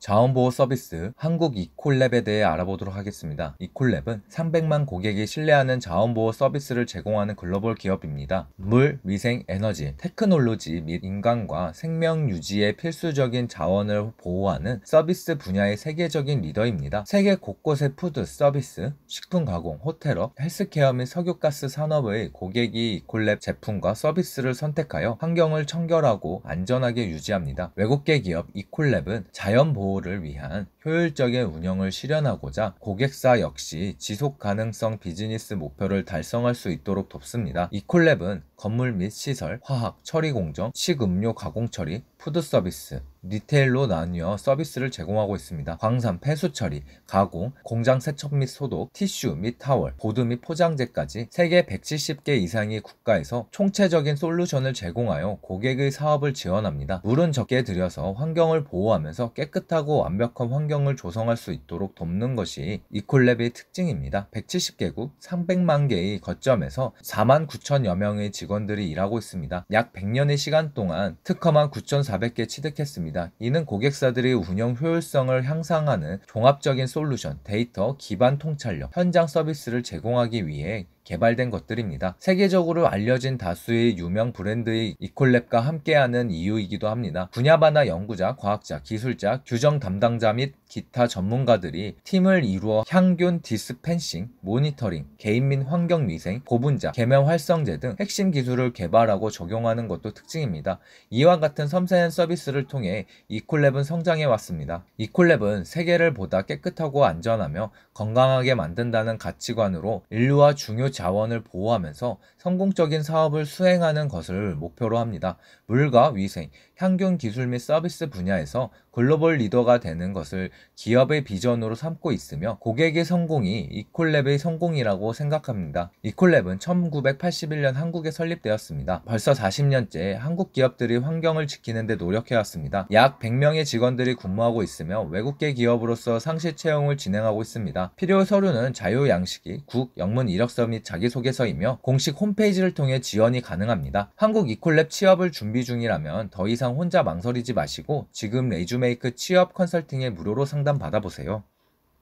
자원보호 서비스 한국 이콜랩에 대해 알아보도록 하겠습니다. 이콜랩은 300만 고객이 신뢰하는 자원보호 서비스를 제공하는 글로벌 기업입니다. 물, 위생, 에너지, 테크놀로지 및 인간과 생명 유지에 필수적인 자원을 보호하는 서비스 분야의 세계적인 리더입니다. 세계 곳곳의 푸드, 서비스, 식품 가공, 호텔업, 헬스케어 및 석유가스 산업의 고객이 이콜랩 제품과 서비스를 선택하여 환경을 청결하고 안전하게 유지합니다. 외국계 기업 이콜랩은 자연보호 보호를 위한 효율적인 운영을 실현하고자 고객사 역시 지속 가능성 비즈니스 목표를 달성할 수 있도록 돕습니다. 이콜랩은 건물 및 시설, 화학, 처리 공정, 식음료 가공 처리, 푸드 서비스, 리테일로 나뉘어 서비스를 제공하고 있습니다. 광산 폐수 처리, 가공, 공장 세척 및 소독, 티슈 및 타월, 보드 및 포장재까지 세계 170개 이상의 국가에서 총체적인 솔루션을 제공하여 고객의 사업을 지원합니다. 물은 적게 들여서 환경을 보호하면서 깨끗하고 완벽한 환경을 조성할 수 있도록 돕는 것이 이콜랩의 특징입니다. 170개국 300만 개의 거점에서 4만 9천여 명의 직원 직원들이 일하고 있습니다. 약 100년의 시간 동안 특허만 9,400개 취득했습니다. 이는 고객사들의 운영 효율성을 향상하는 종합적인 솔루션, 데이터 기반 통찰력, 현장 서비스를 제공하기 위해 개발된 것들입니다. 세계적으로 알려진 다수의 유명 브랜드의 이콜랩과 함께하는 이유이기도 합니다. 분야바나 연구자, 과학자, 기술자, 규정 담당자 및 기타 전문가들이 팀을 이루어 향균 디스펜싱, 모니터링, 개인 및 환경 위생, 고분자, 계면 활성제 등 핵심 기술을 개발하고 적용하는 것도 특징입니다. 이와 같은 섬세한 서비스를 통해 이콜랩은 성장해 왔습니다. 이콜랩은 세계를 보다 깨끗하고 안전하며 건강하게 만든다는 가치관으로 인류와 중요 자원을 보호하면서 성공적인 사업을 수행하는 것을 목표로 합니다. 물과 위생, 향균 기술 및 서비스 분야에서 글로벌 리더가 되는 것을 기업의 비전으로 삼고 있으며 고객의 성공이 이콜랩의 성공이라고 생각합니다. 이콜랩은 1981년 한국에 설립되었습니다. 벌써 40년째 한국 기업들이 환경을 지키는데 노력해왔습니다. 약 100명의 직원들이 근무하고 있으며 외국계 기업으로서 상시 채용을 진행하고 있습니다. 필요 서류는 자유 양식이 국, 영문 이력서 및 자기소개서이며 공식 홈페이지를 통해 지원이 가능합니다. 한국 이콜랩 취업을 준비 중이라면 더 이상 혼자 망설이지 마시고 지금 레이주 니즈메이크 취업 컨설팅에 무료로 상담받아보세요.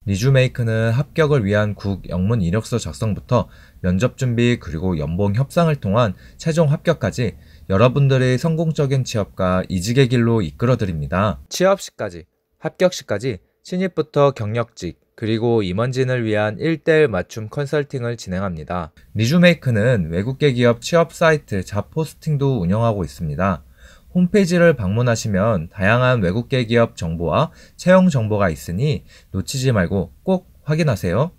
니즈메이크는 합격을 위한 국 영문 이력서 작성부터 면접 준비 그리고 연봉 협상을 통한 최종 합격까지 여러분들의 성공적인 취업과 이직의 길로 이끌어드립니다. 취업 시까지, 합격 시까지 신입부터 경력직, 그리고 임원진을 위한 1대1 맞춤 컨설팅을 진행합니다. 리주메이크는 외국계 기업 취업 사이트 잡포스팅도 운영하고 있습니다. 홈페이지를 방문하시면 다양한 외국계 기업 정보와 채용 정보가 있으니 놓치지 말고 꼭 확인하세요.